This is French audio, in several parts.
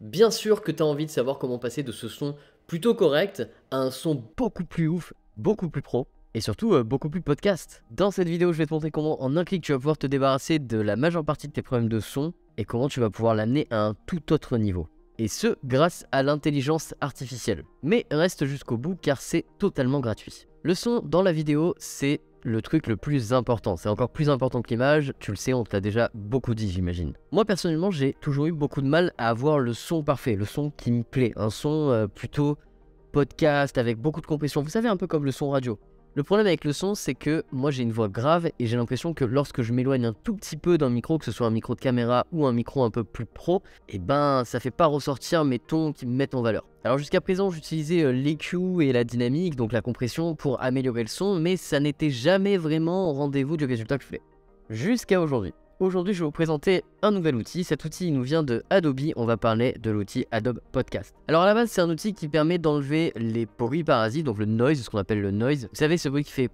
Bien sûr que tu as envie de savoir comment passer de ce son plutôt correct à un son beaucoup plus ouf, beaucoup plus pro et surtout euh, beaucoup plus podcast. Dans cette vidéo, je vais te montrer comment en un clic tu vas pouvoir te débarrasser de la majeure partie de tes problèmes de son et comment tu vas pouvoir l'amener à un tout autre niveau. Et ce, grâce à l'intelligence artificielle. Mais reste jusqu'au bout car c'est totalement gratuit. Le son dans la vidéo, c'est le truc le plus important. C'est encore plus important que l'image, tu le sais, on te l'a déjà beaucoup dit, j'imagine. Moi, personnellement, j'ai toujours eu beaucoup de mal à avoir le son parfait, le son qui me plaît, un son euh, plutôt podcast avec beaucoup de compression. Vous savez, un peu comme le son radio. Le problème avec le son, c'est que moi j'ai une voix grave et j'ai l'impression que lorsque je m'éloigne un tout petit peu d'un micro, que ce soit un micro de caméra ou un micro un peu plus pro, et eh ben ça fait pas ressortir mes tons qui me mettent en valeur. Alors jusqu'à présent j'utilisais euh, l'EQ et la dynamique, donc la compression, pour améliorer le son, mais ça n'était jamais vraiment au rendez-vous du résultat que je voulais. Jusqu'à aujourd'hui. Aujourd'hui, je vais vous présenter un nouvel outil. Cet outil nous vient de Adobe. On va parler de l'outil Adobe Podcast. Alors à la base, c'est un outil qui permet d'enlever les bruits parasites, donc le noise, ce qu'on appelle le noise. Vous savez, ce bruit qui fait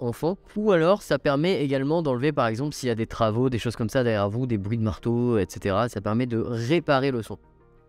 enfant. en Ou alors, ça permet également d'enlever, par exemple, s'il y a des travaux, des choses comme ça derrière vous, des bruits de marteau, etc. Ça permet de réparer le son.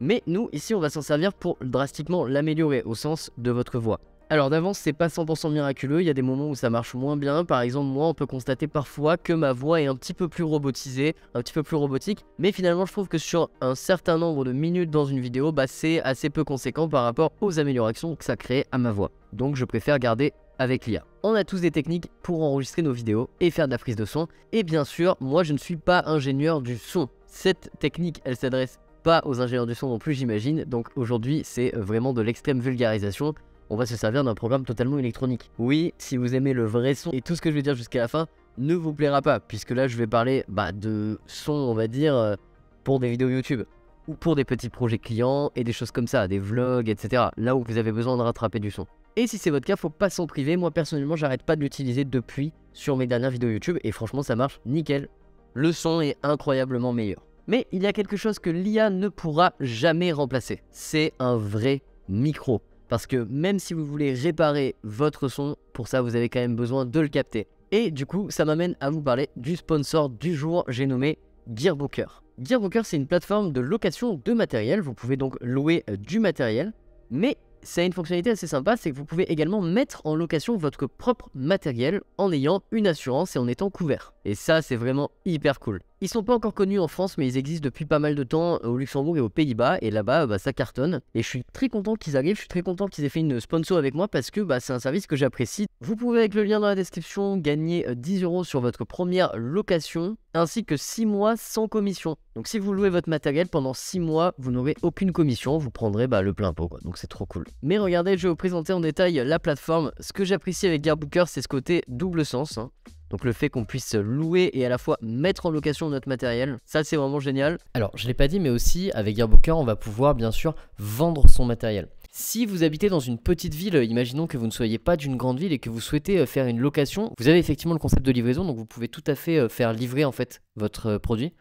Mais nous, ici, on va s'en servir pour drastiquement l'améliorer au sens de votre voix. Alors d'avance, c'est pas 100% miraculeux, il y a des moments où ça marche moins bien. Par exemple, moi, on peut constater parfois que ma voix est un petit peu plus robotisée, un petit peu plus robotique. Mais finalement, je trouve que sur un certain nombre de minutes dans une vidéo, bah, c'est assez peu conséquent par rapport aux améliorations que ça crée à ma voix. Donc je préfère garder avec l'IA. On a tous des techniques pour enregistrer nos vidéos et faire de la prise de son. Et bien sûr, moi je ne suis pas ingénieur du son. Cette technique, elle s'adresse pas aux ingénieurs du son non plus j'imagine. Donc aujourd'hui c'est vraiment de l'extrême vulgarisation on va se servir d'un programme totalement électronique. Oui, si vous aimez le vrai son et tout ce que je vais dire jusqu'à la fin ne vous plaira pas, puisque là je vais parler bah, de son, on va dire, euh, pour des vidéos YouTube ou pour des petits projets clients et des choses comme ça, des vlogs, etc. Là où vous avez besoin de rattraper du son. Et si c'est votre cas, faut pas s'en priver. Moi personnellement, j'arrête pas de l'utiliser depuis sur mes dernières vidéos YouTube et franchement, ça marche nickel. Le son est incroyablement meilleur. Mais il y a quelque chose que l'IA ne pourra jamais remplacer. C'est un vrai micro. Parce que même si vous voulez réparer votre son, pour ça vous avez quand même besoin de le capter. Et du coup, ça m'amène à vous parler du sponsor du jour, j'ai nommé Gearbooker. Gearbooker, c'est une plateforme de location de matériel, vous pouvez donc louer euh, du matériel, mais ça a une fonctionnalité assez sympa, c'est que vous pouvez également mettre en location votre propre matériel en ayant une assurance et en étant couvert. Et ça, c'est vraiment hyper cool. Ils sont pas encore connus en France, mais ils existent depuis pas mal de temps euh, au Luxembourg et aux Pays-Bas. Et là-bas, euh, bah, ça cartonne. Et je suis très content qu'ils arrivent. Je suis très content qu'ils aient fait une sponsor avec moi parce que bah, c'est un service que j'apprécie. Vous pouvez, avec le lien dans la description, gagner 10 euh, euros sur votre première location ainsi que 6 mois sans commission. Donc si vous louez votre matériel pendant 6 mois, vous n'aurez aucune commission, vous prendrez bah, le plein pot, donc c'est trop cool. Mais regardez, je vais vous présenter en détail la plateforme. Ce que j'apprécie avec Gearbooker, c'est ce côté double sens. Hein. Donc le fait qu'on puisse louer et à la fois mettre en location notre matériel, ça c'est vraiment génial. Alors je l'ai pas dit mais aussi avec Gearbooker on va pouvoir bien sûr vendre son matériel. Si vous habitez dans une petite ville, euh, imaginons que vous ne soyez pas d'une grande ville et que vous souhaitez euh, faire une location, vous avez effectivement le concept de livraison, donc vous pouvez tout à fait euh, faire livrer en fait votre produit.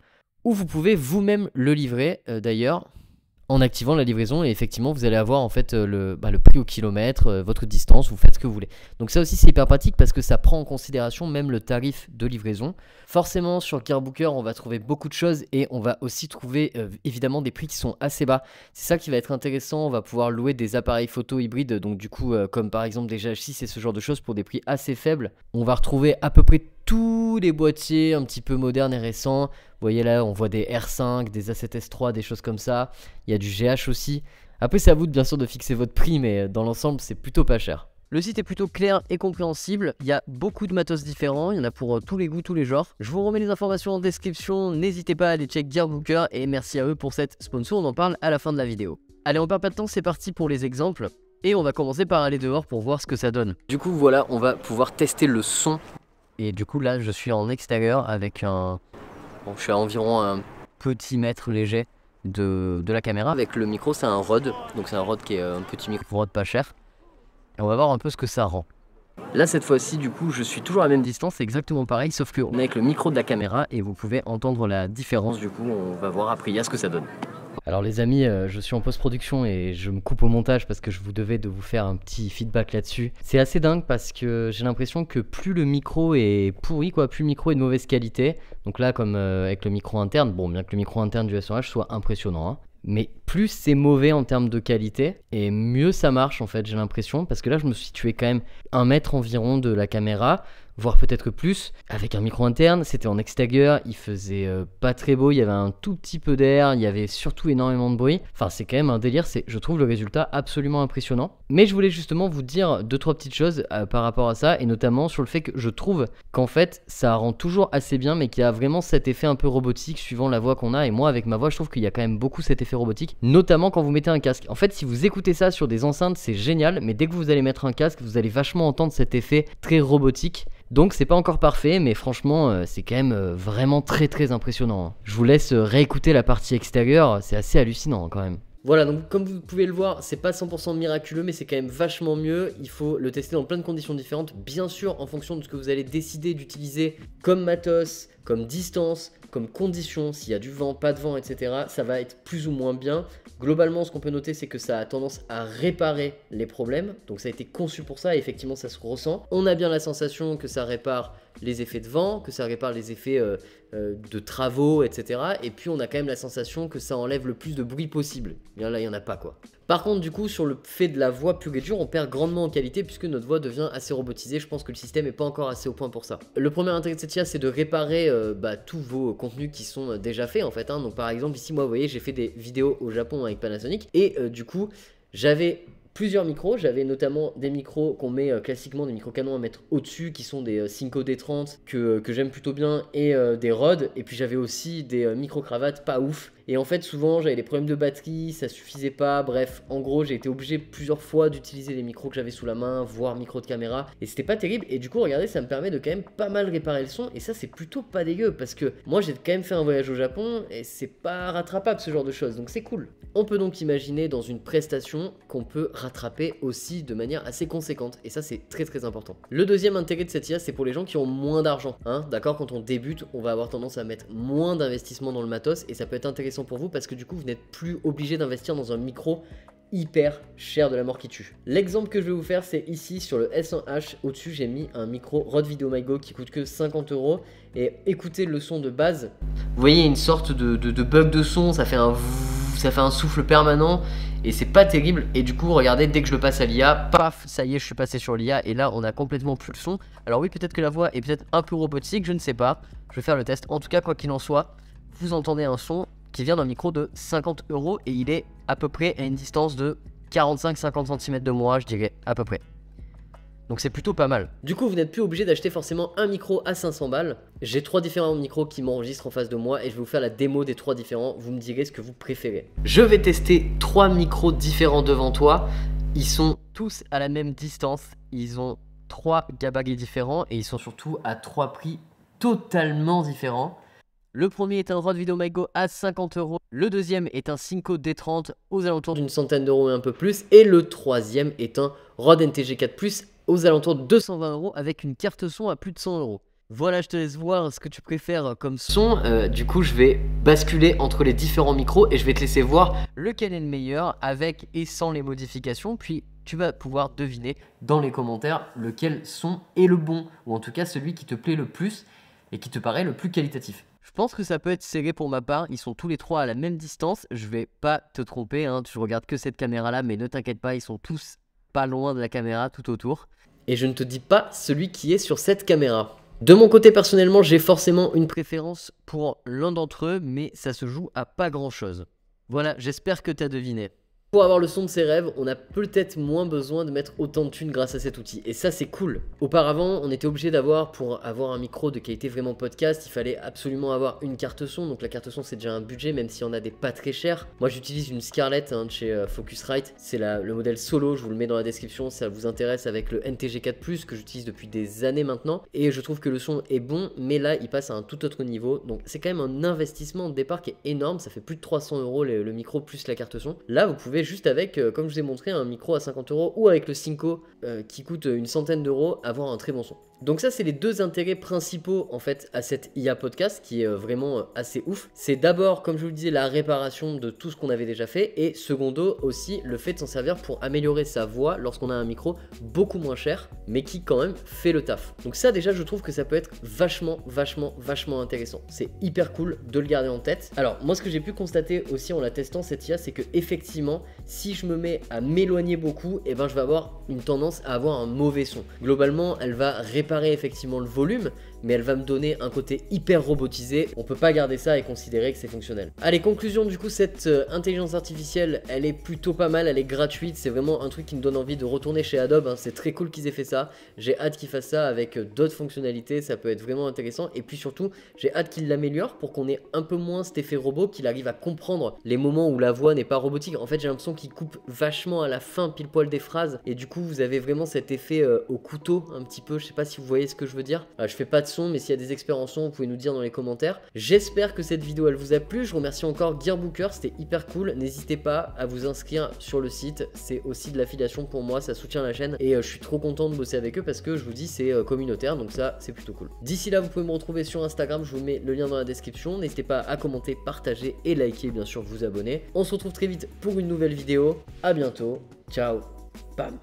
Ou vous pouvez vous-même le livrer d'ailleurs en activant la livraison et effectivement vous allez avoir en fait euh, bah, le, prix au kilomètre, euh, votre distance, vous faites ce que vous voulez. Donc ça aussi c'est hyper pratique parce que ça prend en considération même le tarif de livraison. Forcément sur Carbooker on va trouver beaucoup de choses et on va aussi trouver euh, évidemment des prix qui sont assez bas. C'est ça qui va être intéressant, on va pouvoir louer des appareils photo hybrides donc du coup comme par exemple des GH6 et ce genre de choses pour des prix assez faibles. On va retrouver à peu près tous les boîtiers un petit peu modernes et récents. Vous voyez là, on voit des R5, des A7S3, des choses comme ça. Il y a du GH aussi. Après, c'est à vous bien sûr de fixer votre prix, mais euh, dans l'ensemble, c'est plutôt pas cher. Le site est plutôt clair et compréhensible. Il y a beaucoup de matos différents. Il y en a pour euh, tous les goûts, tous les genres. Je vous remets les informations en description. N'hésitez pas à aller check Gearbooker et merci à eux pour cette sponsor. On en parle à la fin de la vidéo. Allez, on perd pas de temps. C'est parti pour les exemples. Et on va commencer par aller dehors pour voir ce que ça donne. Du coup, voilà, on va pouvoir tester le son et du coup, là, je suis en extérieur avec un. je suis à environ un petit mètre léger de, la caméra. Avec le micro, c'est un rod. Donc, c'est un Rode qui est un petit micro Rode pas cher. Et on va voir un peu ce que ça rend. Là, cette fois-ci, du coup, je suis toujours à la même distance, c'est exactement pareil, sauf qu'on est avec le micro de la caméra et vous pouvez entendre la différence. Du coup, on va voir après ce que ça donne. Alors les amis, euh, je suis en post-production et je me coupe au montage parce que je vous devais de vous faire un petit feedback là-dessus. C'est assez dingue parce que j'ai l'impression que plus le micro est pourri, quoi, plus le micro est de mauvaise qualité. Donc là, comme euh, avec le micro interne, bon, bien que le micro interne du S1H soit impressionnant, hein. mais plus c'est mauvais en termes de qualité et mieux ça marche en fait j'ai l'impression parce que là je me suis situé quand même un mètre environ de la caméra voire peut-être plus, avec un micro interne, c'était en extérieur, il faisait euh, pas très beau, il y avait un tout petit peu d'air, il y avait surtout énormément de bruit. Enfin, c'est quand même un délire, c'est je trouve le résultat absolument impressionnant. Mais je voulais justement vous dire deux trois petites choses euh, par rapport à ça et notamment sur le fait que je trouve qu'en fait, ça rend toujours assez bien mais qu'il y a vraiment cet effet un peu robotique suivant la voix qu'on a et moi avec ma voix, je trouve qu'il y a quand même beaucoup cet effet robotique, notamment quand vous mettez un casque. En fait, si vous écoutez ça sur des enceintes, c'est génial, mais dès que vous allez mettre un casque, vous allez vachement entendre cet effet très robotique donc c'est pas encore parfait, mais franchement, euh, c'est quand même euh, vraiment très très impressionnant. Hein. Je vous laisse euh, réécouter la partie extérieure, c'est assez hallucinant hein, quand même. Voilà, donc comme vous pouvez le voir, c'est pas 100% miraculeux, mais c'est quand même vachement mieux. Il faut le tester dans plein de conditions différentes, bien sûr en fonction de ce que vous allez décider d'utiliser comme matos, comme distance, comme condition, s'il y a du vent, pas de vent, etc. Ça va être plus ou moins bien. Globalement, ce qu'on peut noter, c'est que ça a tendance à réparer les problèmes. Donc ça a été conçu pour ça, et effectivement, ça se ressent. On a bien la sensation que ça répare les effets de vent, que ça répare les effets euh, euh, de travaux, etc. Et puis on a quand même la sensation que ça enlève le plus de bruit possible. là, il n'y en a pas quoi. Par contre, du coup, sur le fait de la voix pure et dure, on perd grandement en qualité puisque notre voix devient assez robotisée. Je pense que le système n'est pas encore assez au point pour ça. Le premier intérêt de cette IA, c'est de réparer euh, bah, tous vos contenus qui sont déjà faits en fait. Hein. Donc par exemple, ici, moi, vous voyez, j'ai fait des vidéos au Japon avec Panasonic et du coup, j'avais plusieurs micros. J'avais notamment des micros qu'on met euh, classiquement, des micro canons à mettre au-dessus, qui sont des 5 euh, D30 que, euh, que j'aime plutôt bien, et des rods. Et puis j'avais aussi des micro-cravates pas ouf, et en fait, souvent, j'avais des problèmes de batterie, ça suffisait pas. Bref, en gros, j'ai été obligé plusieurs fois d'utiliser les micros que j'avais sous la main, voire micro de caméra. Et c'était pas terrible. Et du coup, regardez, ça me permet de quand même pas mal réparer le son. Et ça, c'est plutôt pas dégueu parce que moi, j'ai quand même fait un voyage au Japon et c'est pas rattrapable ce genre de choses. Donc c'est cool. On peut donc imaginer dans une prestation qu'on peut rattraper aussi de manière assez conséquente. Et ça, c'est très très important. Le deuxième intérêt de cette IA, c'est pour les gens qui ont moins d'argent. Hein D'accord Quand on débute, on va avoir tendance à mettre moins d'investissement dans le matos et ça peut être intéressant pour vous parce que du coup, vous n'êtes plus obligé d'investir dans un micro hyper cher de la mort qui tue. L'exemple que je vais vous faire, c'est ici sur le S1H. Au-dessus, j'ai mis un micro Rode Go qui coûte que 50 euros. Et écoutez le son de base. Vous voyez une sorte de, bug de son, ça fait un ça fait un souffle permanent et c'est pas terrible et du coup regardez dès que je le passe à l'IA paf ça y est je suis passé sur l'IA et là on a complètement plus le son alors oui peut-être que la voix est peut-être un peu robotique je ne sais pas je vais faire le test en tout cas quoi qu'il en soit vous entendez un son qui vient d'un micro de 50 euros et il est à peu près à une distance de 45-50 cm de moi, je dirais à peu près. Donc c'est plutôt pas mal. Du coup, vous n'êtes plus obligé d'acheter forcément un micro à 500 balles. J'ai trois différents micros qui m'enregistrent en face de moi et je vais vous faire la démo des trois différents. Vous me direz ce que vous préférez. Je vais tester trois micros différents devant toi. Ils sont tous à la même distance. Ils ont trois gabarits différents et ils sont surtout à trois prix totalement différents. Le premier est un Rod VideoMyGo à 50 euros. Le deuxième est un Synco D30 aux alentours d'une centaine d'euros et un peu plus. Et le troisième est un Rode NTG4 Plus aux alentours de 220 euros avec une carte son à plus de 100 euros. Voilà, je te laisse voir ce que tu préfères comme son. Euh, du coup, je vais basculer entre les différents micros et je vais te laisser voir lequel est le meilleur avec et sans les modifications. Puis tu vas pouvoir deviner dans les commentaires lequel son est le bon ou en tout cas celui qui te plaît le plus et qui te paraît le plus qualitatif. Je pense que ça peut être serré pour ma part. Ils sont tous les trois à la même distance. Je vais pas te tromper. Hein. Tu regardes que cette caméra-là, mais ne t'inquiète pas, ils sont tous pas loin de la caméra, tout autour. Et je ne te dis pas celui qui est sur cette caméra. De mon côté, personnellement, j'ai forcément une préférence pour l'un d'entre eux, mais ça se joue à pas grand-chose. Voilà, j'espère que t'as deviné. Pour avoir le son de ses rêves, on a peut-être moins besoin de mettre autant de thunes grâce à cet outil. Et ça, c'est cool. Auparavant, on était obligé d'avoir, pour avoir un micro de qualité vraiment podcast, il fallait absolument avoir une carte son. Donc la carte son, c'est déjà un budget, même si on a des pas très chers. Moi, j'utilise une Scarlett hein, de chez euh, Focusrite. C'est le modèle solo, je vous le mets dans la description si ça vous intéresse, avec le NTG4+, que j'utilise depuis des années maintenant. Et je trouve que le son est bon, mais là, il passe à un tout autre niveau. Donc c'est quand même un investissement de départ qui est énorme. Ça fait plus de 300 euros le micro plus la carte son. Là, vous pouvez juste avec, euh, comme je vous ai montré, un micro à 50 euros ou avec le Cinco euh, qui coûte une centaine d'euros, avoir un très bon son. Donc ça, c'est les deux intérêts principaux en fait à cette IA podcast qui est euh, vraiment euh, assez ouf. C'est d'abord, comme je vous le disais, la réparation de tout ce qu'on avait déjà fait et secondo aussi le fait de s'en servir pour améliorer sa voix lorsqu'on a un micro beaucoup moins cher mais qui quand même fait le taf. Donc ça déjà, je trouve que ça peut être vachement, vachement, vachement intéressant. C'est hyper cool de le garder en tête. Alors moi, ce que j'ai pu constater aussi en la testant cette IA, c'est que effectivement, si je me mets à m'éloigner beaucoup, et eh ben je vais avoir une tendance à avoir un mauvais son. Globalement, elle va réparer effectivement le volume, mais elle va me donner un côté hyper robotisé. On peut pas garder ça et considérer que c'est fonctionnel. Allez, conclusion du coup, cette euh, intelligence artificielle, elle est plutôt pas mal, elle est gratuite, c'est vraiment un truc qui me donne envie de retourner chez Adobe, hein. c'est très cool qu'ils aient fait ça, j'ai hâte qu'ils fassent ça avec euh, d'autres fonctionnalités, ça peut être vraiment intéressant, et puis surtout, j'ai hâte qu'ils l'améliorent pour qu'on ait un peu moins cet effet robot, qu'il arrive à comprendre les moments où la voix n'est pas robotique. En fait, j'ai l'impression qu'il coupe vachement à la fin pile poil des phrases, et du coup, vous avez vraiment cet effet euh, au couteau, un petit peu, je sais pas si vous voyez ce que je veux dire. je fais pas de mais s'il y a des expériences vous pouvez nous dire dans les commentaires. J'espère que cette vidéo elle vous a plu. Je remercie encore Gearbooker, c'était hyper cool. N'hésitez pas à vous inscrire sur le site, c'est aussi de l'affiliation pour moi, ça soutient la chaîne et euh, je suis trop content de bosser avec eux parce que je vous dis c'est euh, communautaire, donc ça c'est plutôt cool. D'ici là, vous pouvez me retrouver sur Instagram, je vous mets le lien dans la description. N'hésitez pas à commenter, partager et liker, bien sûr, vous abonner. On se retrouve très vite pour une nouvelle vidéo. À bientôt. Ciao. Bam.